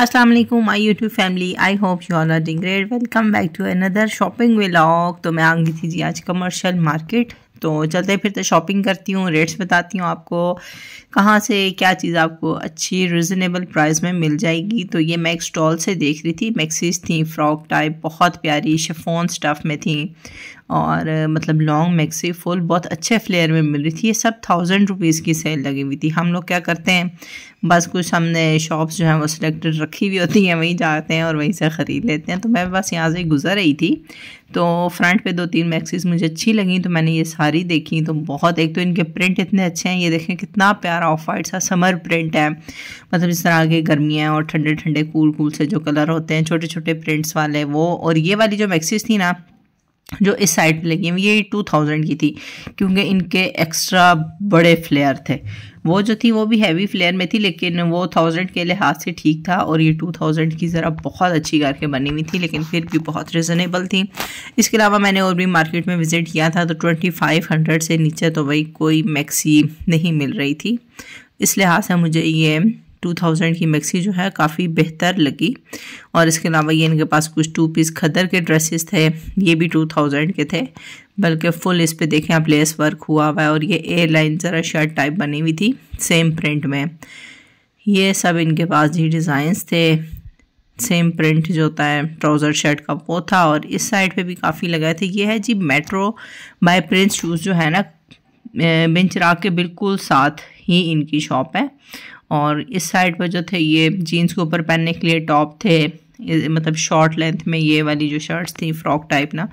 अस्सलाम वालेकुम my YouTube family I hope you all are doing great welcome back to another shopping vlog तो मैं आ गई थी जी आज कमर्शियल मार्केट तो चलते फिरते शॉपिंग करती हूँ रेट्स बताती हूँ आपको कहाँ से क्या चीज़ आपको अच्छी रिजनेबल प्राइस में मिल जाएगी तो ये मैं एक स्टॉल से देख रही थी मैक्सीज थी फ्रॉक टाइप बहुत प्यारी शेफोन स्टफ़ में थी और मतलब लॉन्ग मैक्सी फुल बहुत अच्छे फ्लेयर में मिल रही थी ये सब थाउजेंड रुपीज़ की सेल लगी हुई थी हम लोग क्या करते हैं बस कुछ हमने शॉप्स जो हैं वो सिलेक्टेड रखी हुई होती हैं वहीं जाते हैं और वहीं से ख़रीद लेते हैं तो मैं बस यहाँ से गुजर रही थी तो फ्रंट पे दो तीन मैक्सीज मुझे अच्छी लगी तो मैंने ये सारी देखी तो बहुत एक तो इनके प्रिंट इतने अच्छे हैं ये देखें कितना प्यारा ऑफ वाइट सा समर प्रिंट है मतलब इस तरह के गर्मियाँ और ठंडे ठंडे कूल कूल से जो कलर होते हैं छोटे छोटे प्रिंट्स वाले वो और ये वाली जो मैक्सीज थी ना जो इस साइड पे लगी हुई ये टू थाउजेंड की थी क्योंकि इनके एक्स्ट्रा बड़े फ्लेयर थे वो जो थी वो भी हैवी फ्लेयर में थी लेकिन वो थाउजेंड के लिहाज से ठीक था और ये टू थाउजेंड की ज़रा बहुत अच्छी करके बनी हुई थी लेकिन फिर भी बहुत रिजनेबल थी इसके अलावा मैंने और भी मार्केट में विज़िट किया था तो ट्वेंटी फाइव हंड्रेड से नीचे तो वही कोई मैक्सी नहीं मिल रही थी इस लिहाज से मुझे ये 2000 की मैक्सी जो है काफ़ी बेहतर लगी और इसके अलावा ये इनके पास कुछ टू पीस खदर के ड्रेसेस थे ये भी 2000 के थे बल्कि फुल इस पे देखें आप लेस वर्क हुआ हुआ है और ये airline Zara shirt type बनी हुई थी सेम प्रिंट में ये सब इनके पास जी डिज़ाइंस थे सेम प्रिंट जो होता है ट्राउज़र शर्ट का वो था और इस साइड पर भी काफ़ी लगाए थे ये है जी मेट्रो बाई प्रिंस शूज़ जो है ना बिन चिराग के बिल्कुल साथ ही इनकी शॉप है और इस साइड पर जो थे ये जीन्स के ऊपर पहनने के लिए टॉप थे मतलब शॉर्ट लेंथ में ये वाली जो शर्ट्स थी फ्रॉक टाइप ना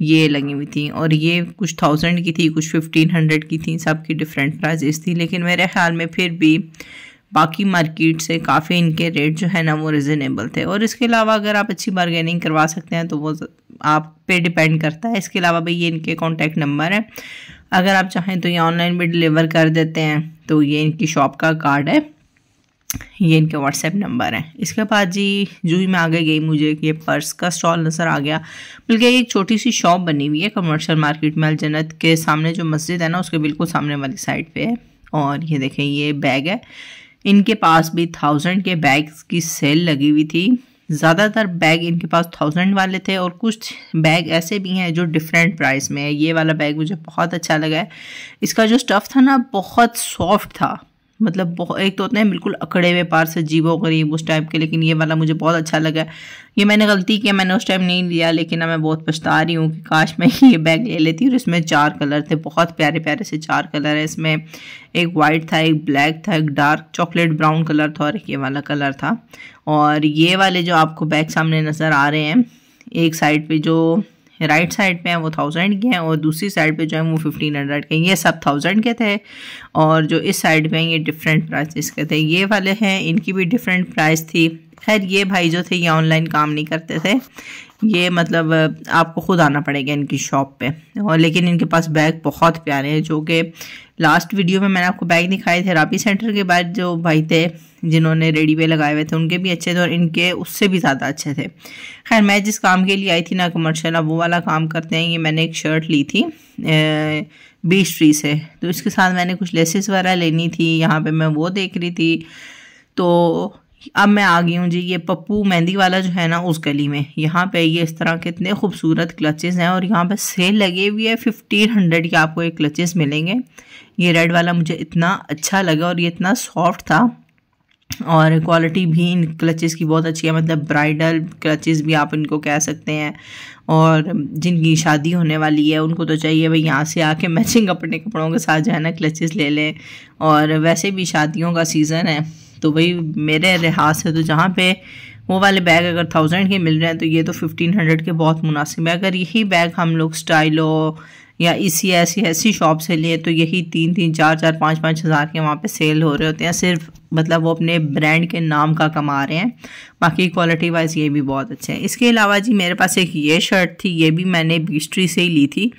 ये लगी हुई थी और ये कुछ थाउजेंड की थी कुछ फिफ्टीन हंड्रेड की थी सब की डिफरेंट प्राइजेस थी लेकिन मेरे ख्याल में फिर भी बाकी मार्केट से काफ़ी इनके रेट जो है ना वो रिजनेबल थे और इसके अलावा अगर आप अच्छी बारगेनिंग करवा सकते हैं तो वो आप पे डिपेंड करता है इसके अलावा भाई ये इनके कॉन्टैक्ट नंबर हैं अगर आप चाहें तो ये ऑनलाइन भी डिलीवर कर देते हैं तो ये इनकी शॉप का कार्ड है ये इनके व्हाट्सएप नंबर हैं इसके बाद जी जू ही मैं आगे गई मुझे ये पर्स का स्टॉल नज़र आ गया बल्कि एक छोटी सी शॉप बनी हुई है कमर्शियल मार्केट में अलजनत के सामने जो मस्जिद है ना उसके बिल्कुल सामने वाली साइड पे है और ये देखें ये बैग है इनके पास भी थाउजेंड के बैग्स की सेल लगी हुई थी ज़्यादातर बैग इनके पास थाउजेंड वाले थे और कुछ बैग ऐसे भी हैं जो डिफरेंट प्राइस में है ये वाला बैग मुझे बहुत अच्छा लगा है इसका जो स्टफ़ था ना बहुत सॉफ्ट था मतलब बहुत एक तो होते हैं बिल्कुल अकड़े हुए पार से जीवो गरीब उस टाइप के लेकिन ये वाला मुझे बहुत अच्छा लगा ये मैंने गलती किया मैंने उस टाइम नहीं लिया लेकिन अब मैं बहुत पछता रही हूँ कि काश मैं ये बैग ले लेती और इसमें चार कलर थे बहुत प्यारे प्यारे से चार कलर है इसमें एक वाइट था एक ब्लैक था एक डार्क चॉकलेट ब्राउन कलर था और एक ये वाला कलर था और ये वाले जो आपको बैग सामने नज़र आ रहे हैं एक साइड पर जो राइट साइड पे हैं वो थाउजेंड के हैं और दूसरी साइड पे जो है वो फिफ्टीन हंड्रेड के ये सब थाउजेंड के थे और जो इस साइड पे हैं ये डिफरेंट प्राइसेस के थे ये वाले हैं इनकी भी डिफरेंट प्राइस थी खैर ये भाई जो थे ये ऑनलाइन काम नहीं करते थे ये मतलब आपको ख़ुद आना पड़ेगा इनकी शॉप पे और लेकिन इनके पास बैग बहुत प्यारे हैं जो कि लास्ट वीडियो में मैंने आपको बैग दिखाए थे राबी सेंटर के बाद जो भाई थे जिन्होंने रेडी वे लगाए हुए थे उनके भी अच्छे थे और इनके उससे भी ज़्यादा अच्छे थे खैर मैं जिस काम के लिए आई थी ना कमर्शल वो वाला काम करते हैं ये मैंने एक शर्ट ली थी बीस ट्री से तो इसके साथ मैंने कुछ लेसेस वगैरह लेनी थी यहाँ पर मैं वो देख रही थी तो अब मैं आ गई हूँ जी ये पप्पू मेहंदी वाला जो है ना उस गली में यहाँ पे ये इस तरह के इतने खूबसूरत क्लचेस हैं और यहाँ पे सेल लगे हुए है फिफ्टीन हंड्रेड के आपको ये क्लचेस मिलेंगे ये रेड वाला मुझे इतना अच्छा लगा और ये इतना सॉफ्ट था और क्वालिटी भी इन क्लचेस की बहुत अच्छी है मतलब ब्राइडल क्लचेस भी आप इनको कह सकते हैं और जिनकी शादी होने वाली है उनको तो चाहिए भाई यहाँ से आके मैचिंग अपने कपड़ों के साथ जो है ना क्लचेस ले लें और वैसे भी शादियों का सीज़न है तो वही मेरे लिहाज से तो जहाँ पे वो वाले बैग अगर थाउजेंड के मिल रहे हैं तो ये तो फिफ्टीन हंड्रेड के बहुत मुनासिब है अगर यही बैग हम लोग स्टाइलो या इसी ऐसी ऐसी शॉप से लिए तो यही तीन तीन चार चार पाँच पाँच हज़ार के वहाँ पे सेल हो रहे होते हैं सिर्फ मतलब वो अपने ब्रांड के नाम का कमा रहे हैं बाकी क्वालिटी वाइज ये भी बहुत अच्छे हैं इसके अलावा जी मेरे पास एक ये शर्ट थी ये भी मैंने बीस्ट्री से ही ली थी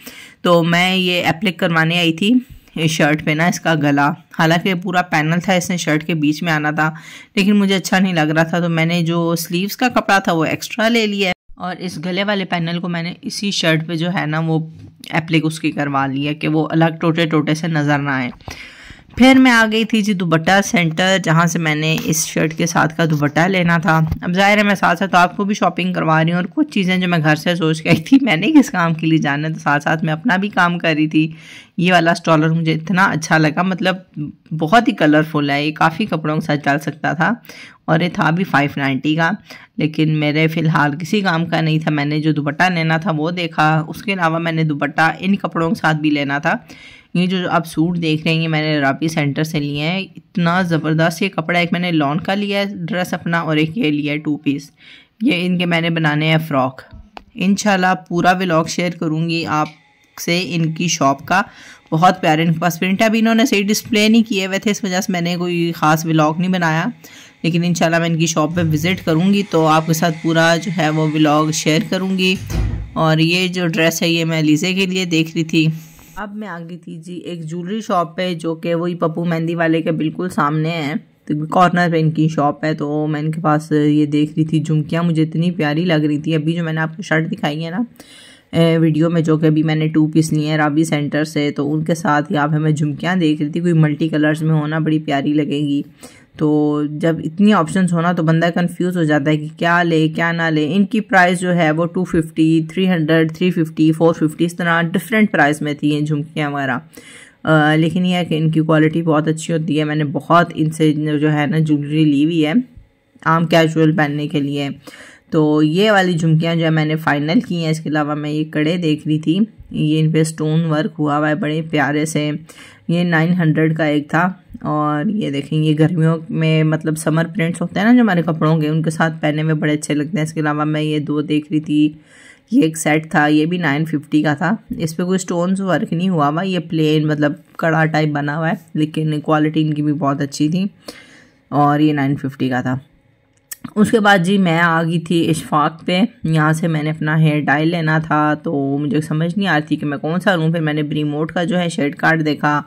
तो मैं ये अप्लिक करवाने आई थी ये शर्ट पे ना इसका गला हालांकि पूरा पैनल था इसने शर्ट के बीच में आना था लेकिन मुझे अच्छा नहीं लग रहा था तो मैंने जो स्लीव्स का कपड़ा था वो एक्स्ट्रा ले लिया और इस गले वाले पैनल को मैंने इसी शर्ट पे जो है ना वो एप्लिक उसकी करवा लिया कि वो अलग टोटे टोटे से नज़र ना आए फिर मैं आ गई थी जी दुबट्टा सेंटर जहाँ से मैंने इस शर्ट के साथ का दुबट्टा लेना था अब ज़ाहिर है मैं साथ साथ तो आपको भी शॉपिंग करवा रही हूँ और कुछ चीज़ें जो मैं घर से सोच के आई थी मैंने किस काम के लिए जाना तो साथ साथ मैं अपना भी काम कर रही थी ये वाला स्टॉलर मुझे इतना अच्छा लगा मतलब बहुत ही कलरफुल है ये काफ़ी कपड़ों के साथ डाल सकता था और ये था भी फाइव नाइन्टी का लेकिन मेरे फ़िलहाल किसी काम का नहीं था मैंने जो दुपट्टा लेना था वो देखा उसके अलावा मैंने दुपट्टा इन कपड़ों के साथ भी लेना था ये जो आप सूट देख रहे हैं ये मैंने रापी सेंटर से लिए हैं इतना ज़बरदस्त ये कपड़ा एक मैंने लॉन का लिया है ड्रेस अपना और एक ये लिया है टू पीस ये इनके मैंने बनाने हैं फ़्रॉक इन पूरा व्लॉग शेयर करूँगी आप से इनकी शॉप का बहुत प्यारे इनके पास प्रिंट अभी इन्होंने सही डिस्प्ले नहीं किए हुए थे इस वजह से मैंने कोई ख़ास व्लॉग नहीं बनाया लेकिन इंशाल्लाह मैं इनकी शॉप पे विज़िट करूँगी तो आपके साथ पूरा जो है वो व्लॉग शेयर करूँगी और ये जो ड्रेस है ये मैं लीजे के लिए देख रही थी अब मैं आ गई थी जी एक ज्वेलरी शॉप पे जो कि वही पप्पू मेहंदी वाले के बिल्कुल सामने है तो कॉर्नर पे इनकी शॉप है तो मैं इनके पास ये देख रही थी झुमकियाँ मुझे इतनी प्यारी लग रही थी अभी जो मैंने आपको शर्ट दिखाई है ना वीडियो में जो कि अभी मैंने टू पीस लिए हैं राबी सेंटर से तो उनके साथ ही आप हमें झुमकियाँ देख रही थी कोई मल्टी कलर्स में होना बड़ी प्यारी लगेगी तो जब इतनी ऑप्शंस होना तो बंदा कंफ्यूज हो जाता है कि क्या ले क्या ना ले इनकी प्राइस जो है वो 250, 300, 350, 450 इस तरह डिफरेंट प्राइस में थी ये झुमकियाँ वगैरह लेकिन यह है कि इनकी क्वालिटी बहुत अच्छी होती है मैंने बहुत इनसे जो है ना ज्वेलरी ली हुई है आम कैजुअल पहनने के लिए तो ये वाली झुमकियाँ जो है मैंने फाइनल की हैं इसके अलावा मैं ये कड़े देख रही थी ये इन पर स्टोन वर्क हुआ हुआ है बड़े प्यारे से ये नाइन हंड्रेड का एक था और ये देखें ये गर्मियों में मतलब समर प्रिंट्स होते हैं ना जो हमारे कपड़ों के उनके साथ पहनने में बड़े अच्छे लगते हैं इसके अलावा मैं ये दो देख रही थी ये एक सेट था ये भी नाइन फिफ्टी का था इस पर कोई स्टोन वर्क नहीं हुआ हुआ ये प्लेन मतलब कड़ा टाइप बना हुआ है लेकिन क्वालिटी इनकी भी बहुत अच्छी थी और ये नाइन फिफ्टी का था उसके बाद जी मैं आ गई थी इशफाक पे यहाँ से मैंने अपना हेयर डाई लेना था तो मुझे समझ नहीं आ रही थी कि मैं कौन सा लूँ फिर मैंने ब्रीमोट का जो है शेड कार्ड देखा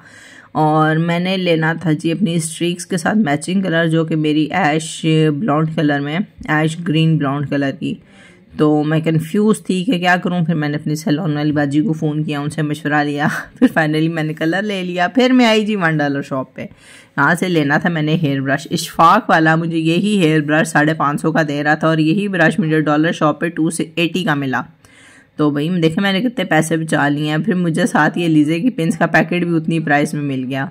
और मैंने लेना था जी अपनी स्ट्रीक्स के साथ मैचिंग कलर जो कि मेरी ऐश ब्लॉन्ड कलर में ऐश ग्रीन ब्लॉन्ड कलर की तो मैं कंफ्यूज थी कि क्या करूं फिर मैंने अपनी सैलून वाली बाजी को फ़ोन किया उनसे मशवरा लिया फिर फाइनली मैंने कलर ले लिया फिर मैं आई जी वन डॉलर शॉप पे यहाँ से लेना था मैंने हेयर ब्रश इशफाक वाला मुझे यही हेयर ब्रश साढ़े पाँच सौ का दे रहा था और यही ब्रश मुझे डॉलर शॉप पे टू से एटी का मिला तो भाई देखे मैंने कितने पैसे बचा लिए हैं फिर मुझे साथ ये लीजिए कि पिंस का पैकेट भी उतनी प्राइस में मिल गया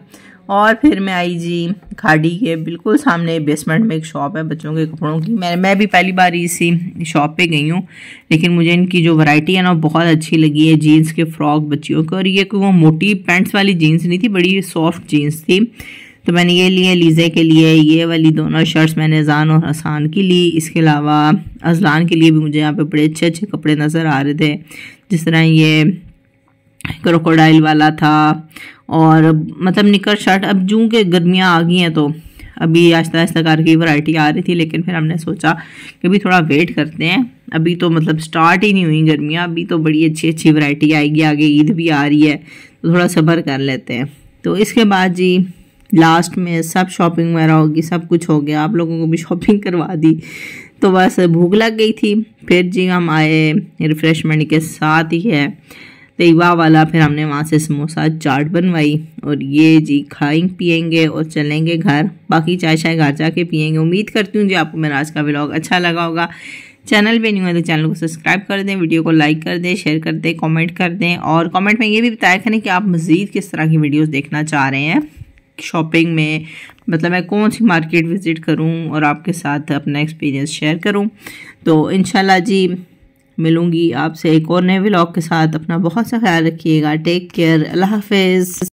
और फिर मैं आई जी खाड़ी के बिल्कुल सामने बेसमेंट में एक शॉप है बच्चों के कपड़ों की मैं मैं भी पहली बार इसी शॉप पे गई हूँ लेकिन मुझे इनकी जो वैरायटी है ना बहुत अच्छी लगी है जीन्स के फ्रॉक बच्चियों के और ये कोई वो मोटी पैंट्स वाली जीन्स नहीं थी बड़ी सॉफ्ट जीन्स थी तो मैंने ये लिए लीज़े के लिए ये वाली दोनों शर्ट्स मैंने अजान और हसान की ली इसके अलावा अजलान के लिए भी मुझे यहाँ पर बड़े अच्छे अच्छे कपड़े नज़र आ रहे थे जिस तरह ये क्रोकोडाइल वाला था और मतलब निकर शर्ट अब जूँ के गर्मियाँ आ गई हैं तो अभी आहिस्ता आहिस्ता की वैरायटी आ रही थी लेकिन फिर हमने सोचा कि अभी थोड़ा वेट करते हैं अभी तो मतलब स्टार्ट ही नहीं हुई गर्मियाँ अभी तो बड़ी अच्छी अच्छी वैरायटी आएगी आगे ईद भी आ रही है तो थोड़ा सब्र कर लेते हैं तो इसके बाद जी लास्ट में सब शॉपिंग वगैरह होगी सब कुछ हो गया आप लोगों को भी शॉपिंग करवा दी तो बस भूख लग गई थी फिर जी हम आए रिफ़्रेशमेंट के साथ ही है तैवा वाला फिर हमने वहाँ से समोसा चाट बनवाई और ये जी खाएंग पियेंगे और चलेंगे घर बाकी चाय शाय घर जाके पियेंगे उम्मीद करती हूँ जी आपको मेरा आज का व्लॉग अच्छा लगा होगा चैनल पे नहीं हुआ तो चैनल को सब्सक्राइब कर दें वीडियो को लाइक कर दें शेयर कर दें कमेंट कर दें और कमेंट में ये भी बताया करें कि आप मज़ीद किस तरह की वीडियोस देखना चाह रहे हैं शॉपिंग में मतलब मैं कौन सी मार्केट विज़िट करूं और आपके साथ अपना एक्सपीरियंस शेयर करूं तो इन जी मिलूंगी आपसे एक और नए व्लॉग के साथ अपना बहुत सा ख्याल रखिएगा टेक केयर अल्लाह हाफिज़